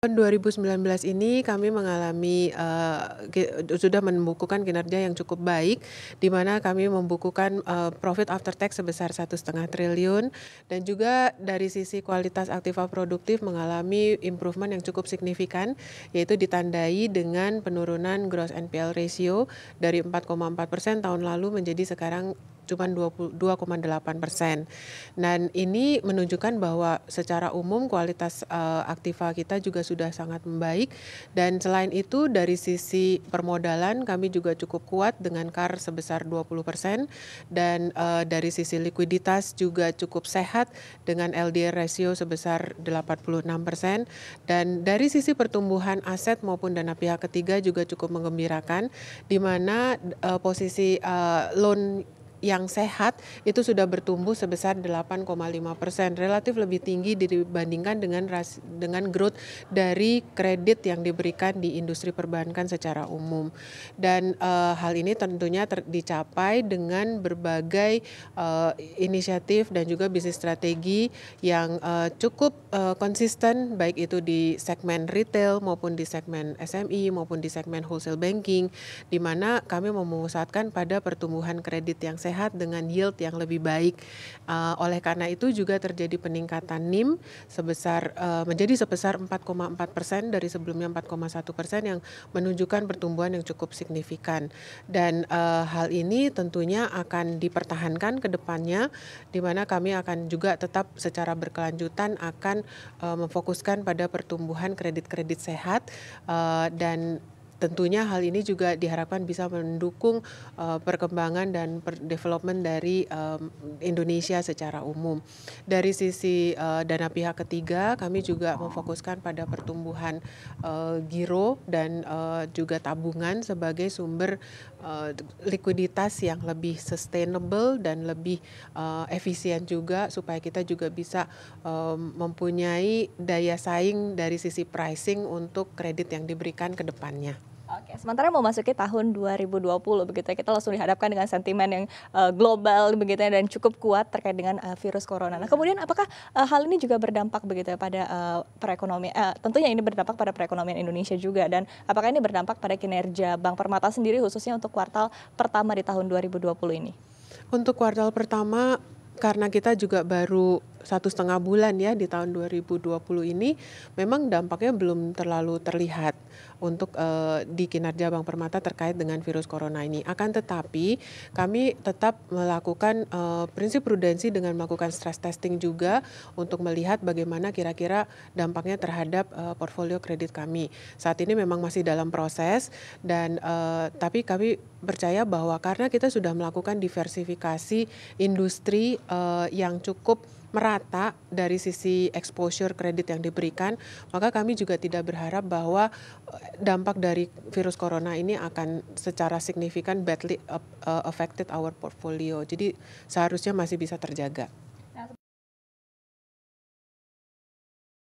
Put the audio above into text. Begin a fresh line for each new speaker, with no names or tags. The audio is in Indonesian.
Tahun 2019 ini kami mengalami uh, sudah membukukan kinerja yang cukup baik, di mana kami membukukan uh, profit after tax sebesar satu setengah triliun, dan juga dari sisi kualitas aktiva produktif mengalami improvement yang cukup signifikan, yaitu ditandai dengan penurunan gross NPL ratio dari 4,4 persen tahun lalu menjadi sekarang cuma kan 2,8 persen. Dan ini menunjukkan bahwa secara umum kualitas uh, aktiva kita juga sudah sangat membaik. Dan selain itu dari sisi permodalan kami juga cukup kuat dengan CAR sebesar 20 persen. Dan uh, dari sisi likuiditas juga cukup sehat dengan LDR ratio sebesar 86 persen. Dan dari sisi pertumbuhan aset maupun dana pihak ketiga juga cukup mengembirakan di mana uh, posisi uh, loan yang sehat itu sudah bertumbuh sebesar 8,5 persen, relatif lebih tinggi dibandingkan dengan ras, dengan growth dari kredit yang diberikan di industri perbankan secara umum. Dan uh, hal ini tentunya ter, dicapai dengan berbagai uh, inisiatif dan juga bisnis strategi yang uh, cukup uh, konsisten, baik itu di segmen retail maupun di segmen SME maupun di segmen wholesale banking, di mana kami memusatkan pada pertumbuhan kredit yang sehat sehat dengan yield yang lebih baik. Uh, oleh karena itu juga terjadi peningkatan NIM sebesar uh, menjadi sebesar 4,4 persen dari sebelumnya 4,1 persen yang menunjukkan pertumbuhan yang cukup signifikan. Dan uh, hal ini tentunya akan dipertahankan ke depannya, di mana kami akan juga tetap secara berkelanjutan akan uh, memfokuskan pada pertumbuhan kredit-kredit sehat uh, dan tentunya hal ini juga diharapkan bisa mendukung uh, perkembangan dan per development dari um, Indonesia secara umum. Dari sisi uh, dana pihak ketiga, kami juga memfokuskan pada pertumbuhan uh, giro dan uh, juga tabungan sebagai sumber uh, likuiditas yang lebih sustainable dan lebih uh, efisien juga supaya kita juga bisa um, mempunyai daya saing dari sisi pricing untuk kredit yang diberikan ke depannya.
Oke, sementara mau masuki tahun 2020 begitu ya, kita langsung dihadapkan dengan sentimen yang uh, global begitu ya dan cukup kuat terkait dengan uh, virus corona. Nah, kemudian apakah uh, hal ini juga berdampak begitu ya pada uh, perekonomian? Uh, tentunya ini berdampak pada perekonomian Indonesia juga dan apakah ini berdampak pada kinerja Bank Permata sendiri khususnya untuk kuartal pertama di tahun 2020 ini?
Untuk kuartal pertama karena kita juga baru satu setengah bulan ya di tahun 2020 ini memang dampaknya belum terlalu terlihat untuk uh, di kinerja Bank Permata terkait dengan virus corona ini. Akan tetapi kami tetap melakukan uh, prinsip prudensi dengan melakukan stress testing juga untuk melihat bagaimana kira-kira dampaknya terhadap uh, portfolio kredit kami. Saat ini memang masih dalam proses dan uh, tapi kami percaya bahwa karena kita sudah melakukan diversifikasi industri uh, yang cukup merata dari sisi exposure kredit yang diberikan, maka kami juga tidak berharap bahwa eh, dampak dari virus corona ini akan secara signifikan badly eh, eh, affected our portfolio. Jadi seharusnya masih bisa terjaga.